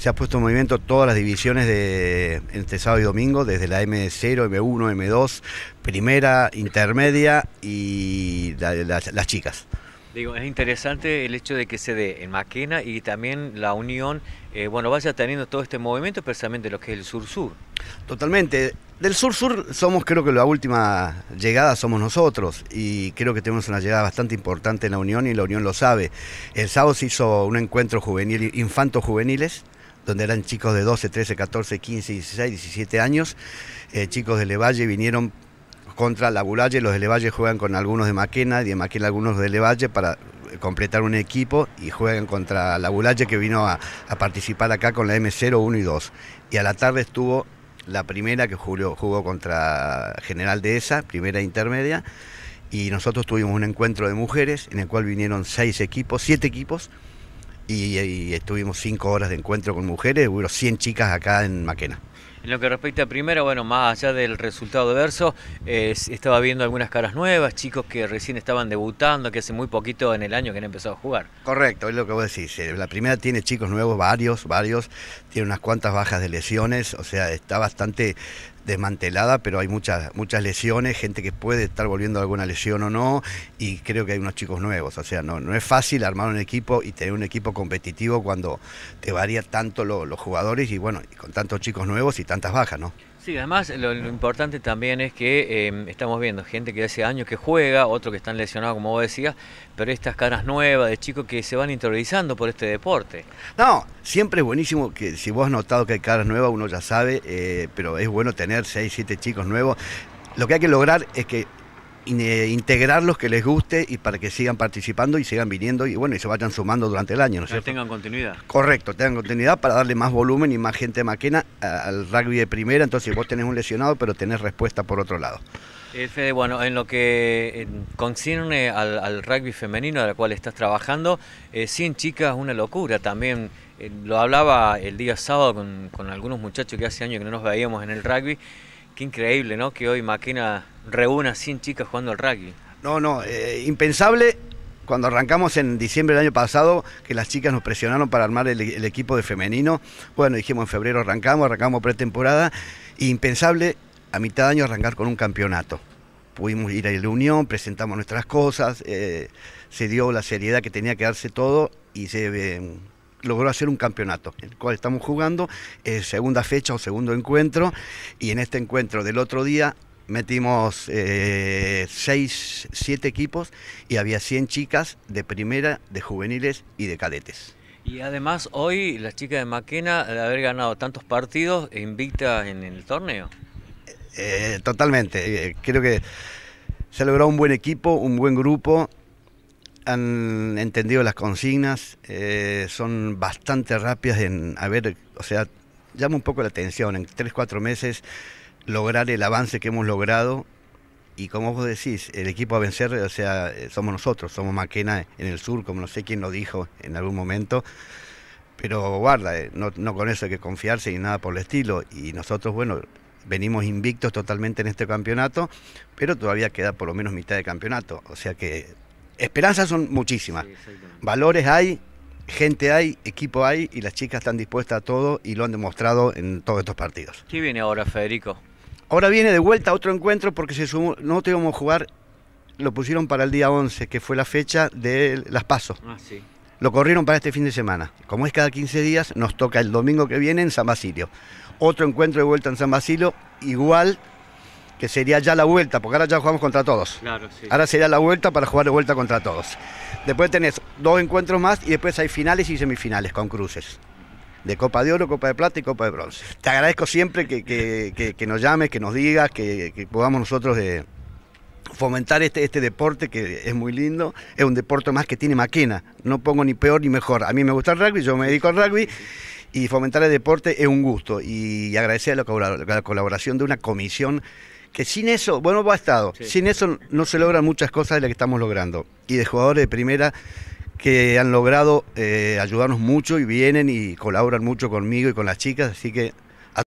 Se ha puesto en movimiento todas las divisiones de entre sábado y domingo, desde la M0, M1, M2, primera, intermedia y las chicas. Digo, es interesante el hecho de que se dé en Maquena y también la unión, eh, bueno, vaya teniendo todo este movimiento, precisamente lo que es el sur-sur. Totalmente. Del sur-sur somos, creo que la última llegada somos nosotros y creo que tenemos una llegada bastante importante en la unión y la unión lo sabe. El sábado se hizo un encuentro juvenil, infantos juveniles, donde eran chicos de 12, 13, 14, 15, 16, 17 años. Eh, chicos de Levalle vinieron contra la Bulalle, los de Levalle juegan con algunos de Maquena, y de Maquena algunos de Levalle para eh, completar un equipo y juegan contra la Bulalle que vino a, participar acá con la M0, 1 y 2. Y a la tarde estuvo la primera que jugó, jugó contra General de esa primera intermedia, y nosotros tuvimos un encuentro de mujeres en el cual vinieron seis equipos, siete equipos, y, estuvimos cinco horas de encuentro con mujeres, hubo 100 chicas acá en Maquena. En lo que respecta a primero, bueno, más allá del resultado de verso, estaba viendo algunas caras nuevas, chicos que recién estaban debutando, que hace muy poquito en el año que han empezado a jugar. Correcto, es lo que vos decís. Eh, la primera tiene chicos nuevos, varios, varios, tiene unas cuantas bajas de lesiones, o sea, está bastante desmantelada, pero hay muchas, muchas lesiones, gente que puede estar volviendo a alguna lesión o no, y creo que hay unos chicos nuevos. O sea, no, no es fácil armar un equipo y tener un equipo competitivo cuando te varía tanto los jugadores y bueno, y con tantos chicos nuevos y tantas bajas, ¿no? Sí, además lo, importante también es que em, estamos viendo gente que hace años que juega, otro que están lesionados, como vos decías, pero estas caras nuevas de chicos que se van interiorizando por este deporte. No, siempre es buenísimo que si vos has notado que hay caras nuevas, uno ya sabe, eh, pero es bueno tener 6, 7 chicos nuevos. Lo que hay que lograr es que eh, integrar los que les guste y para que sigan participando y sigan viniendo y bueno, y se vayan sumando durante el año, ¿no tengan continuidad. Correcto, tengan continuidad para darle más volumen y más gente maquena al rugby de primera, entonces vos tenés un lesionado pero tenés respuesta por otro lado. Eh, Fede, bueno, en lo que concierne al, rugby femenino la cual estás trabajando, 100 eh, chicas, una locura también. lo hablaba el día sábado con, con algunos muchachos que hace años que no nos veíamos en el rugby. Qué increíble, ¿no? Que hoy máquina reúna 100 chicas jugando al rugby. No, no, eh, impensable cuando arrancamos en diciembre del año pasado, que las chicas nos presionaron para armar el, equipo de femenino. Bueno, dijimos en febrero arrancamos, arrancamos pretemporada. impensable a mitad de año arrancar con un campeonato. Pudimos ir a la Unión, presentamos nuestras cosas, eh, se dio la seriedad que tenía que darse todo y se... ve. Eh, logró hacer un campeonato, el cual estamos jugando, eh, segunda fecha o segundo encuentro, y en este encuentro del otro día metimos 6, eh, equipos y había 100 chicas de primera, de juveniles y de cadetes. Y además hoy las chicas de Maquena, al haber ganado tantos partidos, invicta en el torneo. Eh, totalmente, creo que se logró un buen equipo, un buen grupo, han entendido las consignas, eh, son bastante rápidas en, haber o sea, llama un poco la atención, en 3, 4 meses lograr el avance que hemos logrado y como vos decís, el equipo a vencer, o sea, eh, somos nosotros, somos Maquena en el sur, como no sé quién lo dijo en algún momento, pero guarda, eh, no, no con eso hay que confiarse ni nada por el estilo, y nosotros, bueno, venimos invictos totalmente en este campeonato, pero todavía queda por lo menos mitad de campeonato, o sea que esperanzas son muchísimas. Valores hay, gente hay, equipo hay y las chicas están dispuestas a todo y lo han demostrado en todos estos partidos. ¿Qué viene ahora, Federico? Ahora viene de vuelta otro encuentro porque se no te íbamos a jugar, lo pusieron para el día 11, que fue la fecha de las pasos. Ah, lo corrieron para este fin de semana. Como es cada 15 días, nos toca el domingo que viene en San Basilio. Otro encuentro de vuelta en San Basilio, igual que sería ya la vuelta, porque ahora ya jugamos contra todos. Ahora sería la vuelta para jugar de vuelta contra todos. Después tenés dos encuentros más y después hay finales y semifinales con cruces. De Copa de Oro, Copa de Plata y Copa de Bronce. Te agradezco siempre que, nos llames, que nos digas, que, podamos nosotros eh, fomentar este, este, deporte que es muy lindo. Es un deporte más que tiene máquina. No pongo ni peor ni mejor. A mí me gusta el rugby, yo me dedico al rugby y fomentar el deporte es un gusto y agradecer la colaboración de una comisión que sin eso, bueno, va estado, sin eso no se logran muchas cosas de las que estamos logrando. Y de jugadores de primera que han logrado eh, ayudarnos mucho y vienen y colaboran mucho conmigo y con las chicas, así que